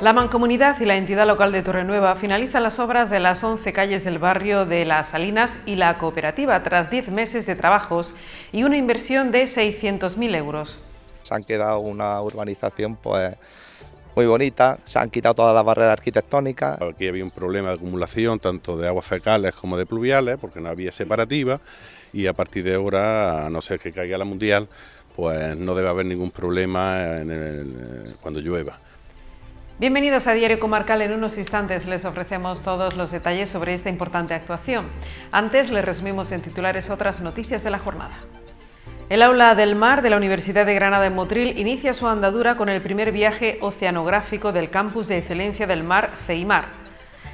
La Mancomunidad y la entidad local de Torrenueva finalizan las obras de las 11 calles del barrio de Las Salinas y la cooperativa tras 10 meses de trabajos y una inversión de 600.000 euros. Se han quedado una urbanización pues muy bonita, se han quitado todas las barreras arquitectónicas. Aquí había un problema de acumulación tanto de aguas fecales como de pluviales porque no había separativa y a partir de ahora, a no ser que caiga la mundial, pues no debe haber ningún problema cuando llueva. Bienvenidos a Diario Comarcal. En unos instantes les ofrecemos todos los detalles sobre esta importante actuación. Antes les resumimos en titulares otras noticias de la jornada. El Aula del Mar de la Universidad de Granada en Motril inicia su andadura con el primer viaje oceanográfico del Campus de Excelencia del Mar, CEIMAR.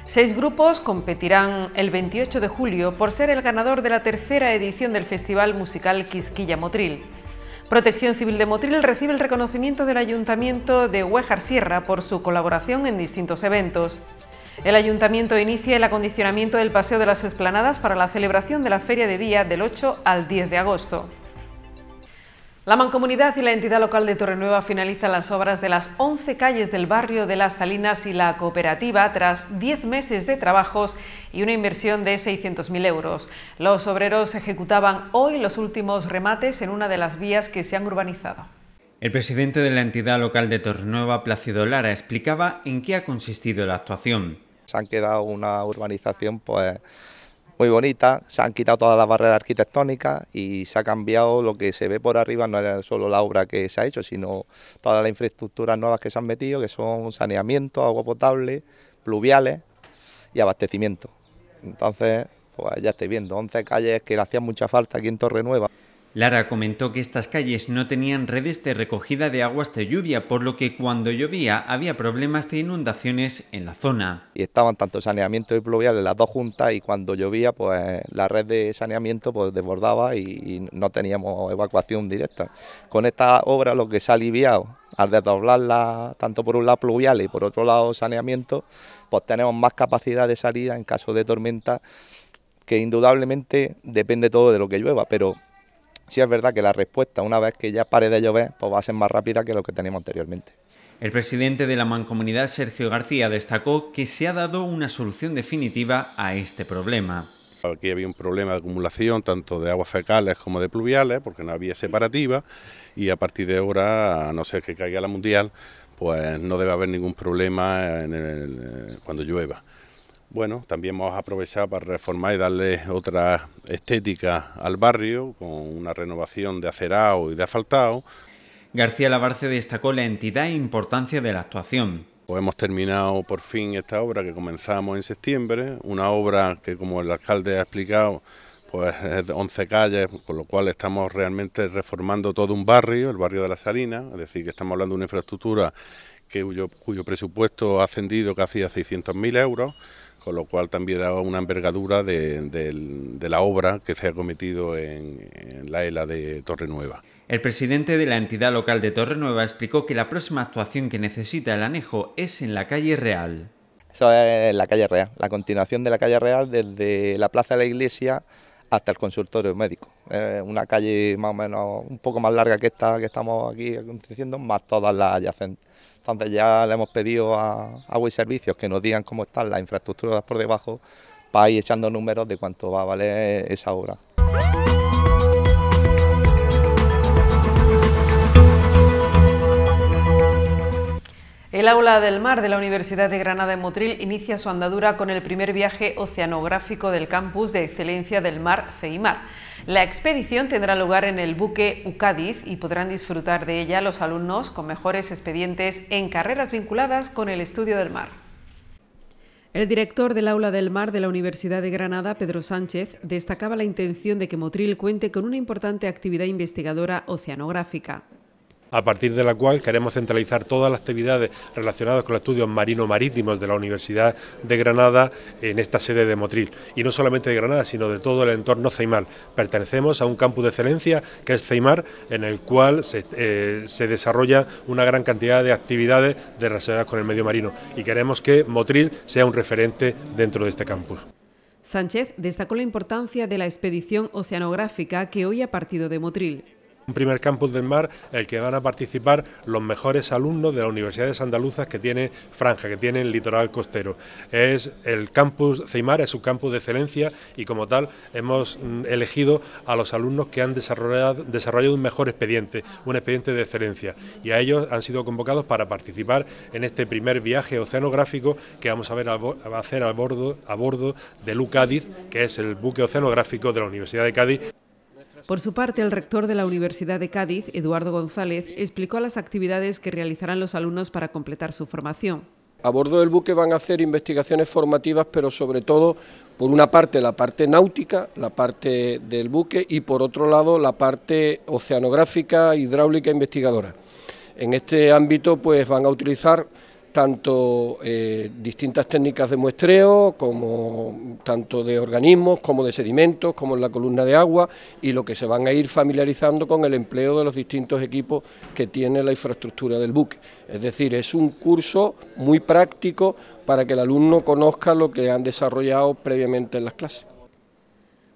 Seis grupos competirán el 28 de julio por ser el ganador de la tercera edición del Festival Musical Quisquilla Motril. Protección Civil de Motril recibe el reconocimiento del Ayuntamiento de Huejar Sierra por su colaboración en distintos eventos. El Ayuntamiento inicia el acondicionamiento del Paseo de las Esplanadas para la celebración de la Feria de Día del 8 al 10 de agosto. La mancomunidad y la entidad local de Torrenueva finalizan las obras de las 11 calles del barrio de Las Salinas y la cooperativa tras 10 meses de trabajos y una inversión de 600.000 euros. Los obreros ejecutaban hoy los últimos remates en una de las vías que se han urbanizado. El presidente de la entidad local de Torrenueva, Plácido Lara, explicaba en qué ha consistido la actuación. Se han quedado una urbanización pues muy bonita, se han quitado todas las barreras arquitectónicas y se ha cambiado lo que se ve por arriba, no era solo la obra que se ha hecho, sino todas las infraestructuras nuevas que se han metido, que son saneamiento, agua potable, pluviales y abastecimiento. Entonces, pues ya estáis viendo, 11 calles que le hacían mucha falta aquí en Torre Nueva. Lara comentó que estas calles no tenían redes de recogida de aguas de lluvia, por lo que cuando llovía había problemas de inundaciones en la zona. Y estaban tanto saneamiento y en las dos juntas y cuando llovía pues la red de saneamiento pues desbordaba y, no teníamos evacuación directa. Con esta obra lo que se ha aliviado al desdoblarla tanto por un lado pluvial y por otro lado saneamiento, pues tenemos más capacidad de salida en caso de tormenta, que indudablemente depende todo de lo que llueva, pero sí es verdad que la respuesta, una vez que ya pare de llover, pues va a ser más rápida que lo que teníamos anteriormente. El presidente de la mancomunidad, Sergio García, destacó que se ha dado una solución definitiva a este problema. Aquí había un problema de acumulación tanto de aguas fecales como de pluviales, porque no había separativa, y a partir de ahora, a no ser que caiga la mundial, pues no debe haber ningún problema cuando llueva. Bueno, también hemos aprovechado para reformar y darle otra estética al barrio con una renovación de acerado y de asfaltado. García Labarce destacó la entidad e importancia de la actuación. Pues hemos terminado por fin esta obra que comenzamos en septiembre, una obra que como el alcalde ha explicado, pues es de 11 calles, con lo cual estamos realmente reformando todo un barrio, el barrio de la Salina, es decir, que estamos hablando de una infraestructura cuyo, cuyo presupuesto ha ascendido casi a 600.000 euros con lo cual también da una envergadura de, la obra que se ha cometido en, la ELA de Torrenueva. El presidente de la entidad local de Torrenueva explicó que la próxima actuación que necesita el anejo es en la calle Real. Eso es la calle Real, la continuación de la calle Real desde la Plaza de la Iglesia hasta el consultorio médico. Eh, una calle más o menos un poco más larga que esta que estamos aquí aconteciendo, más todas las adyacentes. Entonces ya le hemos pedido a Agua y Servicios que nos digan cómo están las infraestructuras por debajo para ir echando números de cuánto va a valer esa obra. El aula del mar de la Universidad de Granada en Motril inicia su andadura con el primer viaje oceanográfico del campus de excelencia del mar CEIMAR. La expedición tendrá lugar en el buque Ucádiz y podrán disfrutar de ella los alumnos con mejores expedientes en carreras vinculadas con el estudio del mar. El director del Aula del Mar de la Universidad de Granada, Pedro Sánchez, destacaba la intención de que Motril cuente con una importante actividad investigadora oceanográfica a partir de la cual queremos centralizar todas las actividades relacionadas con los estudios marino-marítimos de la Universidad de Granada en esta sede de Motril. Y no solamente de Granada, sino de todo el entorno Ceimar. Pertenecemos a un campus de excelencia que es Ceimar, en el cual eh, se, desarrolla una gran cantidad de actividades relacionadas con el medio marino y queremos que Motril sea un referente dentro de este campus. Sánchez destacó la importancia de la expedición oceanográfica que hoy ha partido de Motril. Un primer campus del mar, el que van a participar los mejores alumnos de las universidades andaluzas que tiene Franja, que el litoral costero. Es el campus Ceimar, es un campus de excelencia y como tal hemos mm, elegido a los alumnos que han desarrollado, un mejor expediente, un expediente de excelencia. Y a ellos han sido convocados para participar en este primer viaje oceanográfico que vamos a, hacer a bordo, a bordo de que es el buque oceanográfico de la Universidad de Cádiz. Por su parte, el rector de la Universidad de Cádiz, Eduardo González, explicó las actividades que realizarán los alumnos para completar su formación. A bordo del buque van a hacer investigaciones formativas, pero sobre todo, por una parte, la parte náutica, la parte del buque, y por otro lado, la parte oceanográfica, hidráulica, investigadora. En este ámbito, pues van a utilizar tanto eh, distintas técnicas de muestreo, como tanto de organismos, como de sedimentos, como en la columna de agua, y lo que se van a ir familiarizando con el empleo de los distintos equipos que tiene la infraestructura del buque. Es decir, es un curso muy práctico para que el alumno conozca lo que han desarrollado previamente en las clases.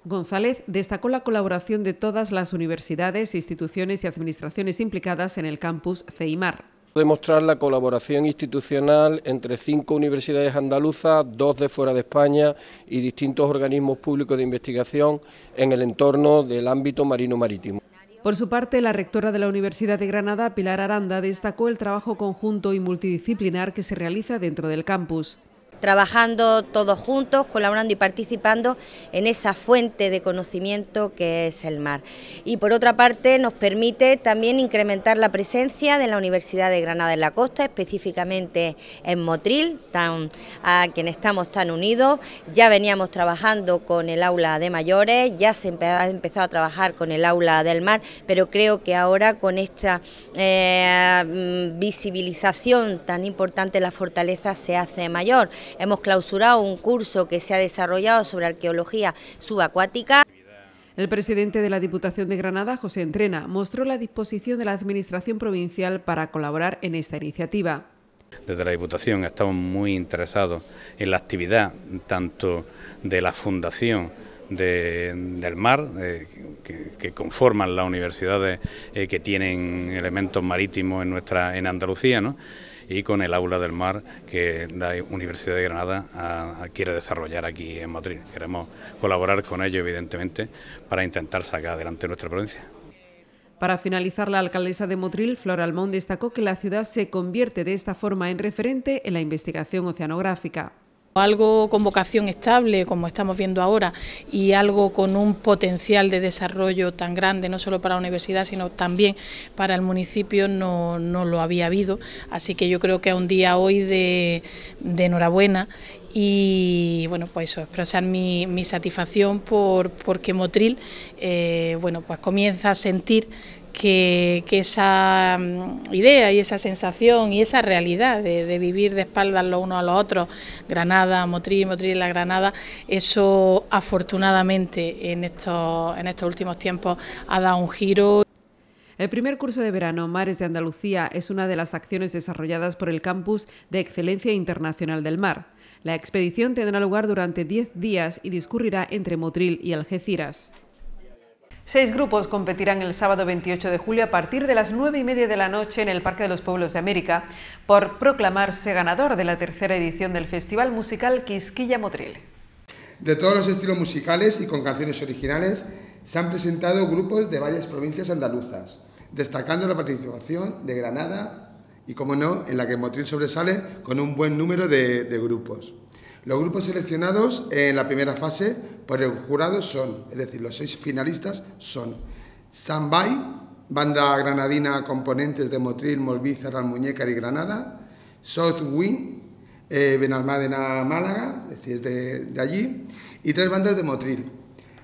González destacó la colaboración de todas las universidades, instituciones y administraciones implicadas en el campus CEIMAR demostrar la colaboración institucional entre cinco universidades andaluzas, dos de fuera de España y distintos organismos públicos de investigación en el entorno del ámbito marino-marítimo. Por su parte, la rectora de la Universidad de Granada, Pilar Aranda, destacó el trabajo conjunto y multidisciplinar que se realiza dentro del campus trabajando todos juntos, colaborando y participando en esa fuente de conocimiento que es el mar. Y por otra parte nos permite también incrementar la presencia de la Universidad de Granada en la Costa, específicamente en Motril, tan, a quien estamos tan unidos. Ya veníamos trabajando con el aula de mayores, ya se ha empezado a trabajar con el aula del mar, pero creo que ahora con esta eh, mm, visibilización tan importante la fortaleza se hace mayor. Hemos clausurado un curso que se ha desarrollado sobre arqueología subacuática. El presidente de la Diputación de Granada, José Entrena, mostró la disposición de la Administración Provincial para colaborar en esta iniciativa. Desde la Diputación estamos muy interesados en la actividad tanto de la Fundación del mar, eh, que, conforman las universidades eh, que tienen elementos marítimos en, nuestra, en Andalucía, ¿no? y con el aula del mar que la Universidad de Granada ah, quiere desarrollar aquí en Madrid. Queremos colaborar con ello, evidentemente, para intentar sacar adelante nuestra provincia. Para finalizar, la alcaldesa de Motril, Flor Almón, destacó que la ciudad se convierte de esta forma en referente en la investigación oceanográfica. Algo con vocación estable, como estamos viendo ahora, y algo con un potencial de desarrollo tan grande, no solo para la universidad, sino también para el municipio, no, lo había habido. Así que yo creo que es un día hoy de, enhorabuena y bueno pues expresar mi, satisfacción por porque Motril eh, bueno pues comienza a sentir que, esa mm, idea y esa sensación y esa realidad de, vivir de espaldas los unos a los otros, Granada, Motril, Motril, La Granada, eso afortunadamente en estos, en estos últimos tiempos ha dado un giro. El primer curso de verano Mares de Andalucía es una de las acciones desarrolladas por el Campus de Excelencia Internacional del Mar. La expedición tendrá lugar durante 10 días y discurrirá entre Motril y Algeciras. Seis grupos competirán el sábado 28 de julio a partir de las nueve y media de la noche en el Parque de los Pueblos de América por proclamarse ganador de la tercera edición del Festival Musical Quisquilla Motril. De todos los estilos musicales y con canciones originales se han presentado grupos de varias provincias andaluzas, destacando la participación de Granada y, como no, en la que Motril sobresale con un buen número de, de grupos. Los grupos seleccionados en la primera fase por el jurado son, es decir, los seis finalistas son Sambay, banda granadina componentes de Motril, Molví, Cerral, y Granada, South Wind, eh, Benalmádena, Málaga, es decir, de, allí, y tres bandas de Motril,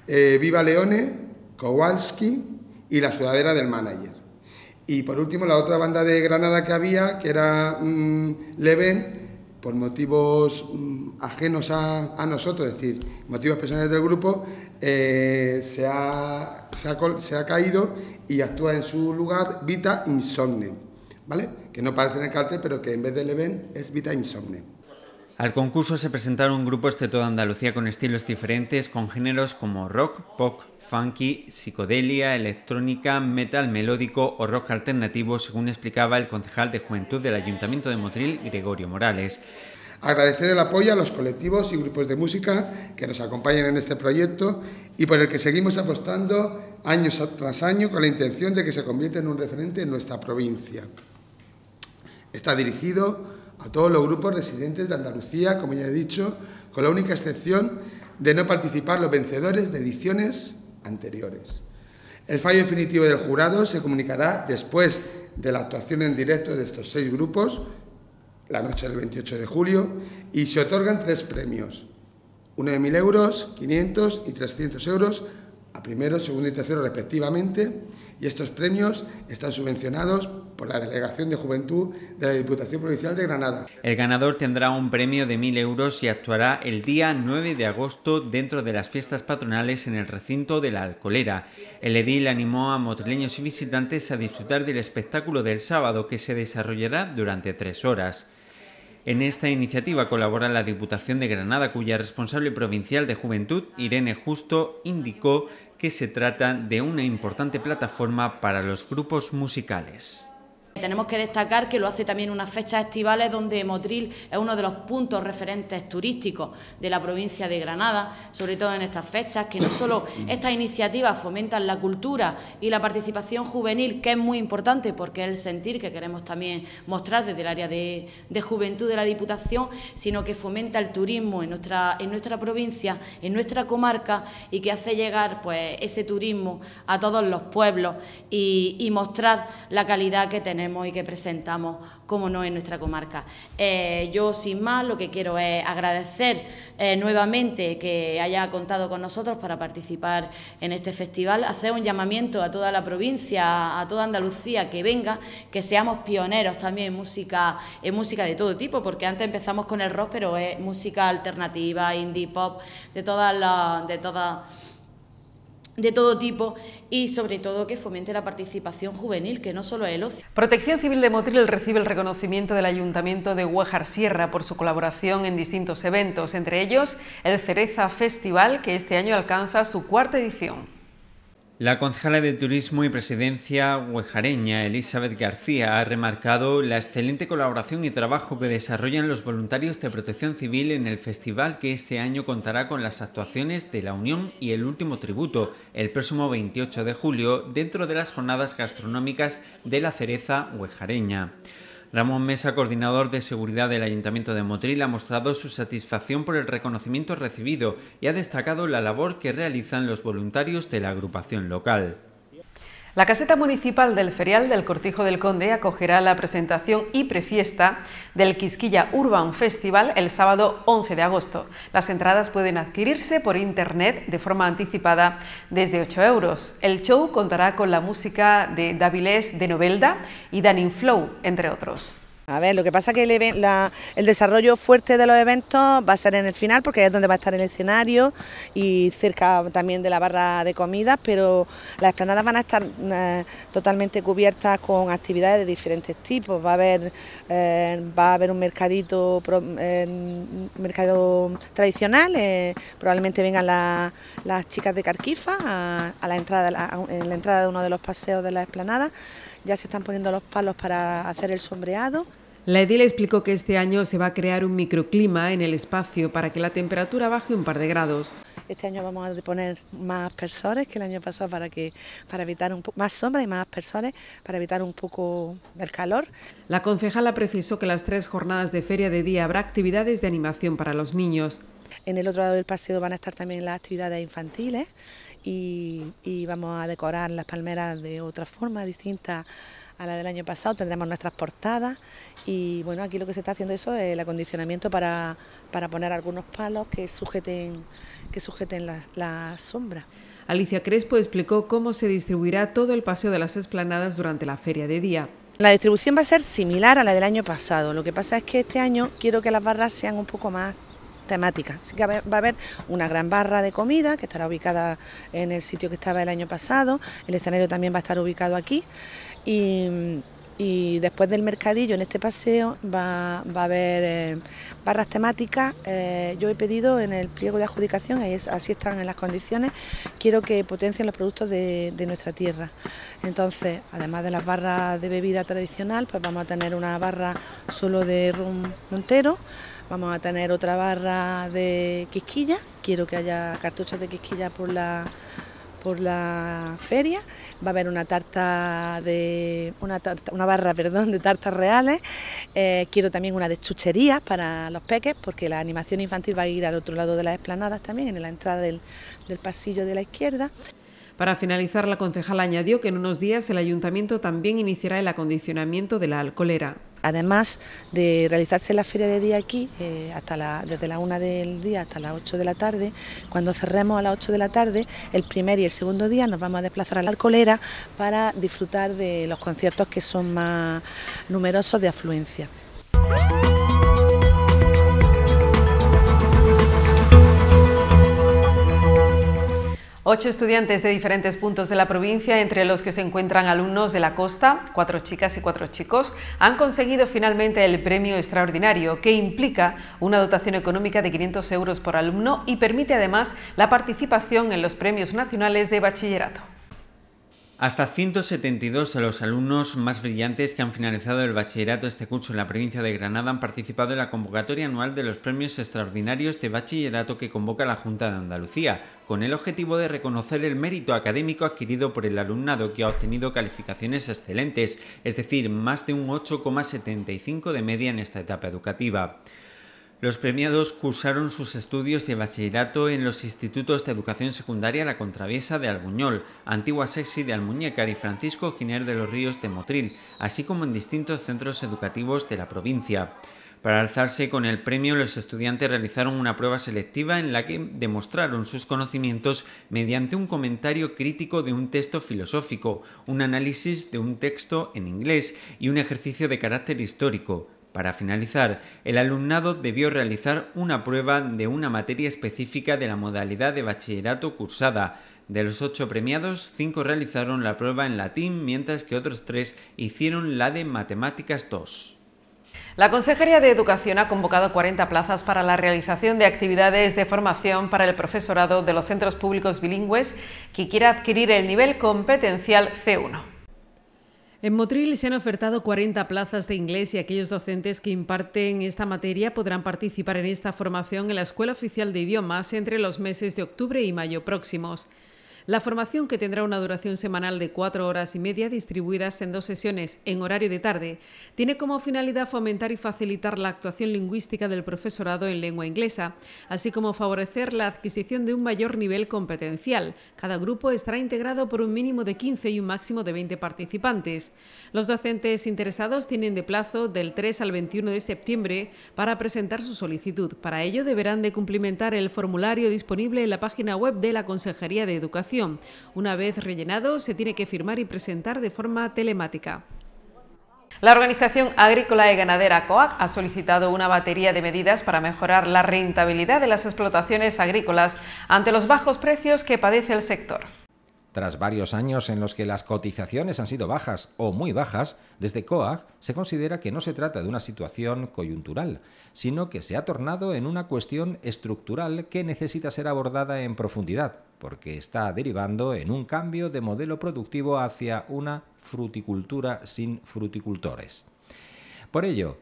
eh, Viva Leone, Kowalski y La Sudadera del Manager. Y por último, la otra banda de Granada que había, que era mm, Leven, por motivos mm, ajenos a, nosotros, es decir, motivos personales del grupo, eh, se, ha, caído y actúa en su lugar Vita Insomne, Que no aparece en el cartel, pero que en vez de Leven es Vita Insomne. Al concurso se presentaron grupos de toda Andalucía con estilos diferentes, con géneros como rock, pop, funky, psicodelia, electrónica, metal melódico o rock alternativo, según explicaba el concejal de Juventud del Ayuntamiento de Motril, Gregorio Morales. Agradecer el apoyo a los colectivos y grupos de música que nos acompañan en este proyecto y por el que seguimos apostando año tras año con la intención de que se convierta en un referente en nuestra provincia. Está dirigido a todos los grupos residentes de Andalucía, como ya he dicho, con la única excepción de no participar los vencedores de ediciones anteriores. El fallo definitivo del jurado se comunicará después de la actuación en directo de estos seis grupos, la noche del 28 de julio, y se otorgan tres premios, uno de 1.000 euros, 500 y 300 euros a primero, segundo y tercero respectivamente, y estos premios están subvencionados por la Delegación de Juventud de la Diputación Provincial de Granada. El ganador tendrá un premio de 1.000 euros y actuará el día 9 de agosto dentro de las fiestas patronales en el recinto de la Alcolera. El edil animó a motrileños y visitantes a disfrutar del espectáculo del sábado que se desarrollará durante tres horas. En esta iniciativa colabora la Diputación de Granada, cuya responsable provincial de Juventud, Irene Justo, indicó que se trata de una importante plataforma para los grupos musicales. Tenemos que destacar que lo hace también unas fechas estivales donde Motril es uno de los puntos referentes turísticos de la provincia de Granada, sobre todo en estas fechas, que no solo estas iniciativas fomentan la cultura y la participación juvenil, que es muy importante porque es el sentir que queremos también mostrar desde el área de, juventud de la Diputación, sino que fomenta el turismo en nuestra, en nuestra provincia, en nuestra comarca y que hace llegar pues, ese turismo a todos los pueblos y mostrar la calidad que tenemos y que presentamos, como no, en nuestra comarca. Eh, yo, sin más, lo que quiero es agradecer eh, nuevamente que haya contado con nosotros para participar en este festival, hacer un llamamiento a toda la provincia, a toda Andalucía que venga, que seamos pioneros también en música, en música de todo tipo, porque antes empezamos con el rock, pero es música alternativa, indie pop, de todas las... De todas, de todo tipo y sobre todo que fomente la participación juvenil, que no solo el ocio. Protección Civil de Motril recibe el reconocimiento del Ayuntamiento de Huajar Sierra por su colaboración en distintos eventos, entre ellos el Cereza Festival, que este año alcanza su cuarta edición. La concejala de Turismo y Presidencia huejareña, Elizabeth García, ha remarcado la excelente colaboración y trabajo que desarrollan los voluntarios de protección civil en el festival que este año contará con las actuaciones de La Unión y El Último Tributo, el próximo 28 de julio, dentro de las jornadas gastronómicas de la cereza huejareña. Ramón Mesa, coordinador de seguridad del Ayuntamiento de Motril, ha mostrado su satisfacción por el reconocimiento recibido y ha destacado la labor que realizan los voluntarios de la agrupación local. La caseta municipal del Ferial del Cortijo del Conde acogerá la presentación y prefiesta del Quisquilla Urban Festival el sábado 11 de agosto. Las entradas pueden adquirirse por internet de forma anticipada desde 8 euros. El show contará con la música de Davilés de Novelda y Danin Flow, entre otros. A ver, lo que pasa es que el, desarrollo fuerte de los eventos va a ser en el final, porque es donde va a estar el escenario y cerca también de la barra de comidas, pero las esplanadas van a estar eh, totalmente cubiertas con actividades de diferentes tipos. Va a haber, eh, un mercadito, eh, mercado tradicional, probablemente vengan las chicas de Carquifa a, la entrada, en la entrada de uno de los paseos de la explanada. Ya se están poniendo los palos para hacer el sombreado. La edil explicó que este año se va a crear un microclima en el espacio para que la temperatura baje un par de grados. Este año vamos a poner más personas... que el año pasado para que para evitar un poco... más sombra y más personas... para evitar un poco el calor. La concejala precisó que las tres jornadas de feria de día habrá actividades de animación para los niños. En el otro lado del paseo van a estar también las actividades infantiles y, vamos a decorar las palmeras de otra forma distinta a la del año pasado, tendremos nuestras portadas y bueno, aquí lo que se está haciendo eso es el acondicionamiento para, para poner algunos palos que sujeten, que sujeten la sombra Alicia Crespo explicó cómo se distribuirá todo el paseo de las esplanadas durante la feria de día. La distribución va a ser similar a la del año pasado, lo que pasa es que este año quiero que las barras sean un poco más temática, Así que va a haber una gran barra de comida que estará ubicada en el sitio que estaba el año pasado, el escenario también va a estar ubicado aquí y, después del mercadillo en este paseo va, a haber eh, barras temáticas. Eh, yo he pedido en el pliego de adjudicación, así están en las condiciones, quiero que potencien los productos de, de, nuestra tierra. Entonces, además de las barras de bebida tradicional, pues vamos a tener una barra solo de rum montero. Vamos a tener otra barra de quisquilla... Quiero que haya cartuchos de quisquilla por la por la feria. Va a haber una tarta de una, barra, perdón, de tartas reales. Eh, quiero también una de chucherías para los peques, porque la animación infantil va a ir al otro lado de las esplanadas también, en la entrada del, pasillo de la izquierda. Para finalizar, la concejala añadió que en unos días el ayuntamiento también iniciará el acondicionamiento de la alcolera. Además de realizarse la feria de día aquí, eh, hasta desde la una del día hasta las 8 de la tarde, cuando cerremos a las 8 de la tarde, el primer y el segundo día nos vamos a desplazar a la Alcolera para disfrutar de los conciertos que son más numerosos de afluencia. Ocho estudiantes de diferentes puntos de la provincia, entre los que se encuentran alumnos de la costa, cuatro chicas y cuatro chicos, han conseguido finalmente el premio extraordinario, que implica una dotación económica de 500 euros por alumno y permite además la participación en los premios nacionales de bachillerato. Hasta 172 de los alumnos más brillantes que han finalizado el bachillerato este curso en la provincia de Granada han participado en la convocatoria anual de los premios extraordinarios de bachillerato que convoca la Junta de Andalucía, con el objetivo de reconocer el mérito académico adquirido por el alumnado que ha obtenido calificaciones excelentes, es decir, más de un 8,75 de media en esta etapa educativa. Los premiados cursaron sus estudios de bachillerato en los institutos de educación secundaria La Contraviesa de Albuñol, Antigua Sexy de Almuñécar y Francisco Giner de los Ríos de Motril, así como en distintos centros educativos de la provincia. Para alzarse con el premio, los estudiantes realizaron una prueba selectiva en la que demostraron sus conocimientos mediante un comentario crítico de un texto filosófico, un análisis de un texto en inglés y un ejercicio de carácter histórico. Para finalizar, el alumnado debió realizar una prueba de una materia específica de la modalidad de bachillerato cursada. De los ocho premiados, cinco realizaron la prueba en latín, mientras que otros tres hicieron la de matemáticas 2. La Consejería de Educación ha convocado 40 plazas para la realización de actividades de formación para el profesorado de los centros públicos bilingües que quiera adquirir el nivel competencial C1. En Motril se han ofertado 40 plazas de inglés y aquellos docentes que imparten esta materia podrán participar en esta formación en la Escuela Oficial de Idiomas entre los meses de octubre y mayo próximos. La formación, que tendrá una duración semanal de cuatro horas y media distribuidas en dos sesiones en horario de tarde, tiene como finalidad fomentar y facilitar la actuación lingüística del profesorado en lengua inglesa, así como favorecer la adquisición de un mayor nivel competencial. Cada grupo estará integrado por un mínimo de 15 y un máximo de 20 participantes. Los docentes interesados tienen de plazo del 3 al 21 de septiembre para presentar su solicitud. Para ello deberán de cumplimentar el formulario disponible en la página web de la Consejería de Educación una vez rellenado, se tiene que firmar y presentar de forma telemática. La Organización Agrícola y Ganadera COAC ha solicitado una batería de medidas para mejorar la rentabilidad de las explotaciones agrícolas ante los bajos precios que padece el sector. Tras varios años en los que las cotizaciones han sido bajas o muy bajas, desde COAG se considera que no se trata de una situación coyuntural, sino que se ha tornado en una cuestión estructural que necesita ser abordada en profundidad, porque está derivando en un cambio de modelo productivo hacia una fruticultura sin fruticultores. Por ello,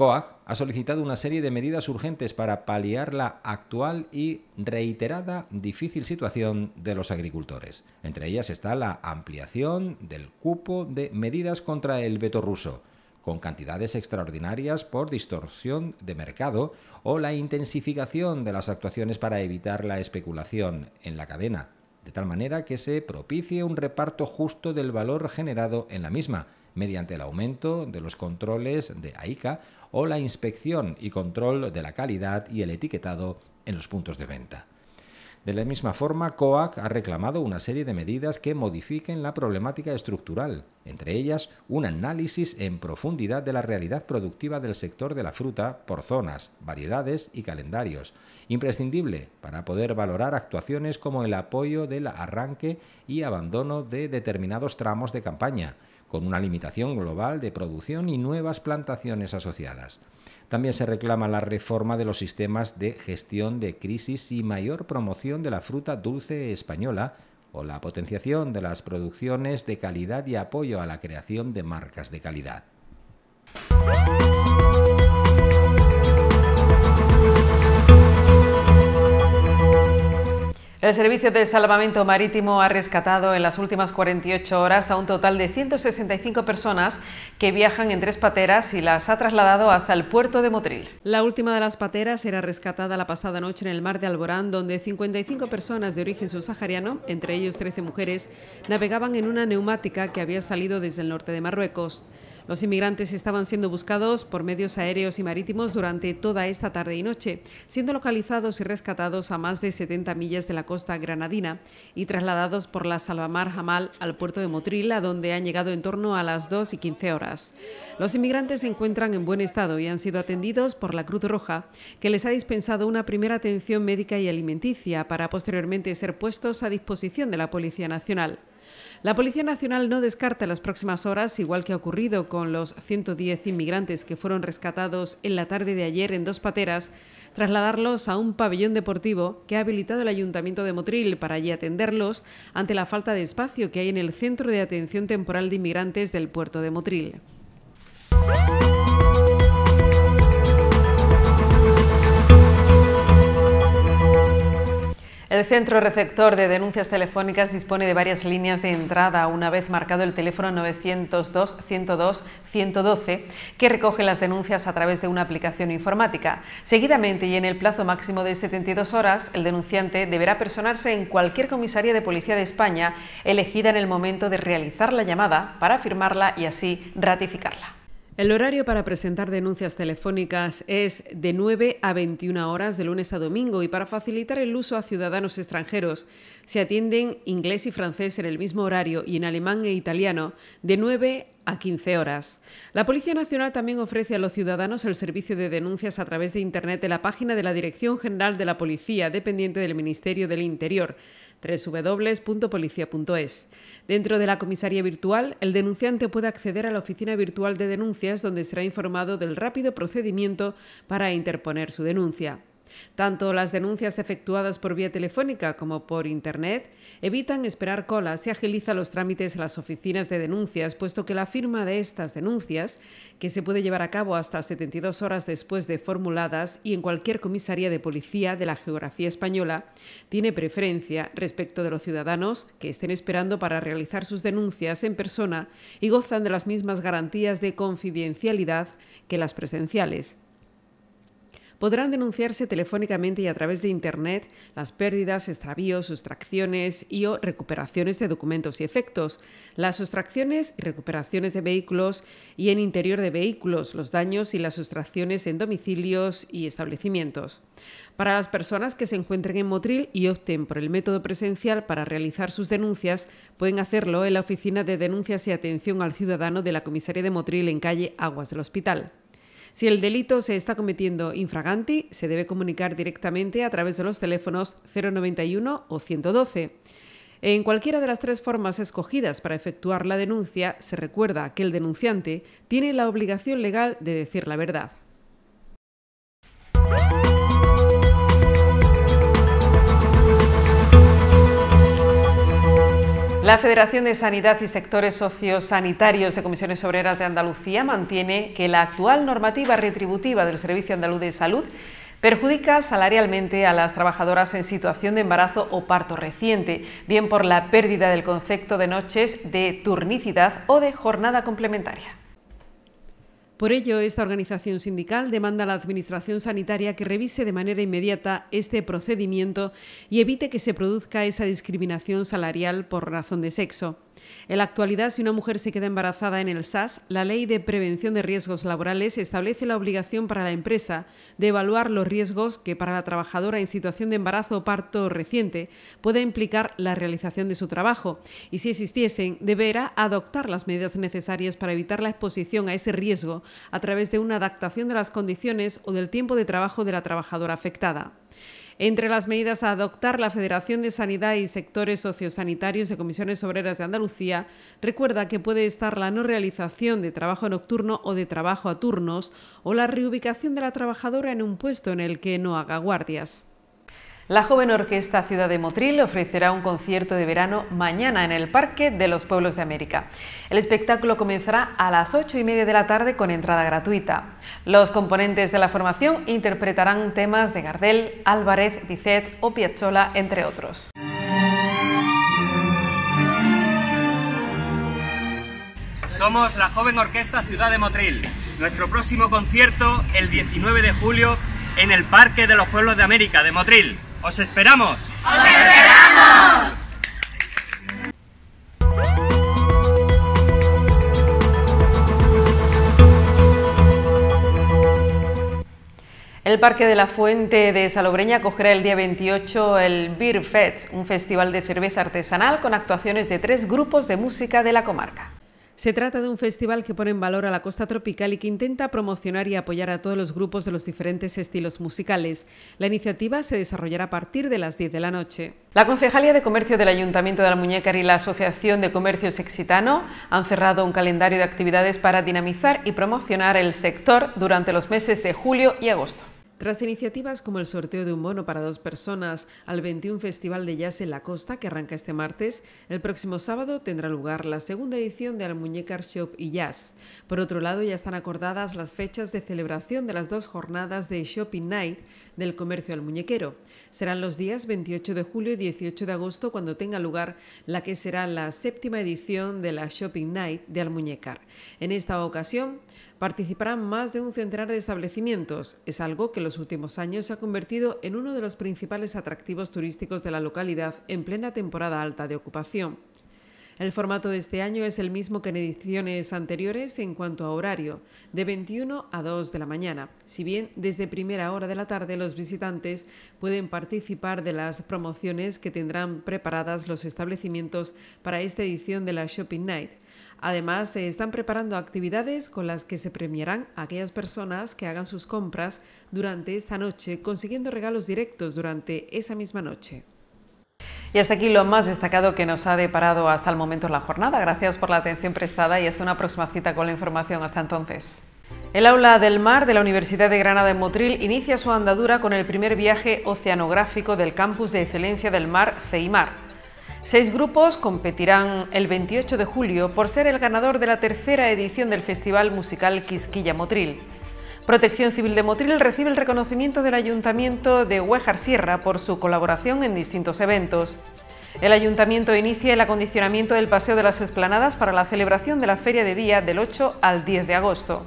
COAG ha solicitado una serie de medidas urgentes para paliar la actual y reiterada difícil situación de los agricultores. Entre ellas está la ampliación del cupo de medidas contra el veto ruso, con cantidades extraordinarias por distorsión de mercado o la intensificación de las actuaciones para evitar la especulación en la cadena, de tal manera que se propicie un reparto justo del valor generado en la misma mediante el aumento de los controles de AICA o la inspección y control de la calidad y el etiquetado en los puntos de venta. De la misma forma, COAC ha reclamado una serie de medidas que modifiquen la problemática estructural, entre ellas un análisis en profundidad de la realidad productiva del sector de la fruta por zonas, variedades y calendarios, imprescindible para poder valorar actuaciones como el apoyo del arranque y abandono de determinados tramos de campaña, con una limitación global de producción y nuevas plantaciones asociadas. También se reclama la reforma de los sistemas de gestión de crisis y mayor promoción de la fruta dulce española o la potenciación de las producciones de calidad y apoyo a la creación de marcas de calidad. El Servicio de Salvamento Marítimo ha rescatado en las últimas 48 horas a un total de 165 personas que viajan en tres pateras y las ha trasladado hasta el puerto de Motril. La última de las pateras era rescatada la pasada noche en el mar de Alborán, donde 55 personas de origen subsahariano, entre ellos 13 mujeres, navegaban en una neumática que había salido desde el norte de Marruecos. Los inmigrantes estaban siendo buscados por medios aéreos y marítimos durante toda esta tarde y noche, siendo localizados y rescatados a más de 70 millas de la costa granadina y trasladados por la Salvamar Jamal al puerto de Motril, a donde han llegado en torno a las 2 y 15 horas. Los inmigrantes se encuentran en buen estado y han sido atendidos por la Cruz Roja, que les ha dispensado una primera atención médica y alimenticia para posteriormente ser puestos a disposición de la Policía Nacional. La Policía Nacional no descarta las próximas horas, igual que ha ocurrido con los 110 inmigrantes que fueron rescatados en la tarde de ayer en dos pateras, trasladarlos a un pabellón deportivo que ha habilitado el Ayuntamiento de Motril para allí atenderlos ante la falta de espacio que hay en el Centro de Atención Temporal de Inmigrantes del puerto de Motril. El centro receptor de denuncias telefónicas dispone de varias líneas de entrada, una vez marcado el teléfono 902 102 112, que recoge las denuncias a través de una aplicación informática. Seguidamente y en el plazo máximo de 72 horas, el denunciante deberá personarse en cualquier comisaría de policía de España elegida en el momento de realizar la llamada para firmarla y así ratificarla. El horario para presentar denuncias telefónicas es de 9 a 21 horas de lunes a domingo y para facilitar el uso a ciudadanos extranjeros se atienden inglés y francés en el mismo horario y en alemán e italiano de 9 a 15 horas. La Policía Nacional también ofrece a los ciudadanos el servicio de denuncias a través de Internet de la página de la Dirección General de la Policía, dependiente del Ministerio del Interior www.policia.es. Dentro de la comisaría virtual, el denunciante puede acceder a la oficina virtual de denuncias donde será informado del rápido procedimiento para interponer su denuncia. Tanto las denuncias efectuadas por vía telefónica como por Internet evitan esperar colas y agiliza los trámites en las oficinas de denuncias, puesto que la firma de estas denuncias, que se puede llevar a cabo hasta 72 horas después de formuladas y en cualquier comisaría de policía de la geografía española, tiene preferencia respecto de los ciudadanos que estén esperando para realizar sus denuncias en persona y gozan de las mismas garantías de confidencialidad que las presenciales podrán denunciarse telefónicamente y a través de Internet las pérdidas, extravíos, sustracciones y o recuperaciones de documentos y efectos, las sustracciones y recuperaciones de vehículos y en interior de vehículos, los daños y las sustracciones en domicilios y establecimientos. Para las personas que se encuentren en Motril y opten por el método presencial para realizar sus denuncias, pueden hacerlo en la Oficina de Denuncias y Atención al Ciudadano de la Comisaría de Motril en calle Aguas del Hospital. Si el delito se está cometiendo infraganti, se debe comunicar directamente a través de los teléfonos 091 o 112. En cualquiera de las tres formas escogidas para efectuar la denuncia, se recuerda que el denunciante tiene la obligación legal de decir la verdad. La Federación de Sanidad y Sectores Sociosanitarios de Comisiones Obreras de Andalucía mantiene que la actual normativa retributiva del Servicio Andaluz de Salud perjudica salarialmente a las trabajadoras en situación de embarazo o parto reciente, bien por la pérdida del concepto de noches de turnicidad o de jornada complementaria. Por ello, esta organización sindical demanda a la Administración Sanitaria que revise de manera inmediata este procedimiento y evite que se produzca esa discriminación salarial por razón de sexo. En la actualidad, si una mujer se queda embarazada en el SAS, la Ley de Prevención de Riesgos Laborales establece la obligación para la empresa de evaluar los riesgos que para la trabajadora en situación de embarazo o parto reciente pueda implicar la realización de su trabajo y, si existiesen, deberá adoptar las medidas necesarias para evitar la exposición a ese riesgo a través de una adaptación de las condiciones o del tiempo de trabajo de la trabajadora afectada. Entre las medidas a adoptar, la Federación de Sanidad y sectores sociosanitarios de comisiones obreras de Andalucía recuerda que puede estar la no realización de trabajo nocturno o de trabajo a turnos o la reubicación de la trabajadora en un puesto en el que no haga guardias. La joven orquesta Ciudad de Motril ofrecerá un concierto de verano mañana en el Parque de los Pueblos de América. El espectáculo comenzará a las 8 y media de la tarde con entrada gratuita. Los componentes de la formación interpretarán temas de Gardel, Álvarez, Bizet o Piazzolla, entre otros. Somos la joven orquesta Ciudad de Motril. Nuestro próximo concierto el 19 de julio en el Parque de los Pueblos de América de Motril. ¡Os esperamos! ¡Os esperamos! El Parque de la Fuente de Salobreña acogerá el día 28 el Beer Fest, un festival de cerveza artesanal con actuaciones de tres grupos de música de la comarca. Se trata de un festival que pone en valor a la costa tropical y que intenta promocionar y apoyar a todos los grupos de los diferentes estilos musicales. La iniciativa se desarrollará a partir de las 10 de la noche. La Concejalía de Comercio del Ayuntamiento de la Muñeca y la Asociación de Comercios Sexitano han cerrado un calendario de actividades para dinamizar y promocionar el sector durante los meses de julio y agosto. Tras iniciativas como el sorteo de un bono para dos personas al 21 Festival de Jazz en la Costa, que arranca este martes, el próximo sábado tendrá lugar la segunda edición de Almuñécar Shop y Jazz. Por otro lado, ya están acordadas las fechas de celebración de las dos jornadas de Shopping Night del comercio al muñequero. Serán los días 28 de julio y 18 de agosto cuando tenga lugar la que será la séptima edición de la Shopping Night de Almuñécar. En esta ocasión, participarán más de un centenar de establecimientos. Es algo que en los últimos años se ha convertido en uno de los principales atractivos turísticos de la localidad en plena temporada alta de ocupación. El formato de este año es el mismo que en ediciones anteriores en cuanto a horario, de 21 a 2 de la mañana, si bien desde primera hora de la tarde los visitantes pueden participar de las promociones que tendrán preparadas los establecimientos para esta edición de la Shopping Night Además, se están preparando actividades con las que se premiarán a aquellas personas que hagan sus compras durante esta noche, consiguiendo regalos directos durante esa misma noche. Y hasta aquí lo más destacado que nos ha deparado hasta el momento la jornada. Gracias por la atención prestada y hasta una próxima cita con la información. Hasta entonces. El aula del mar de la Universidad de Granada en Motril inicia su andadura con el primer viaje oceanográfico del Campus de Excelencia del Mar CEIMAR. Seis grupos competirán el 28 de julio por ser el ganador de la tercera edición del Festival Musical Quisquilla Motril. Protección Civil de Motril recibe el reconocimiento del Ayuntamiento de Huejar Sierra por su colaboración en distintos eventos. El Ayuntamiento inicia el acondicionamiento del Paseo de las Esplanadas para la celebración de la Feria de Día del 8 al 10 de agosto.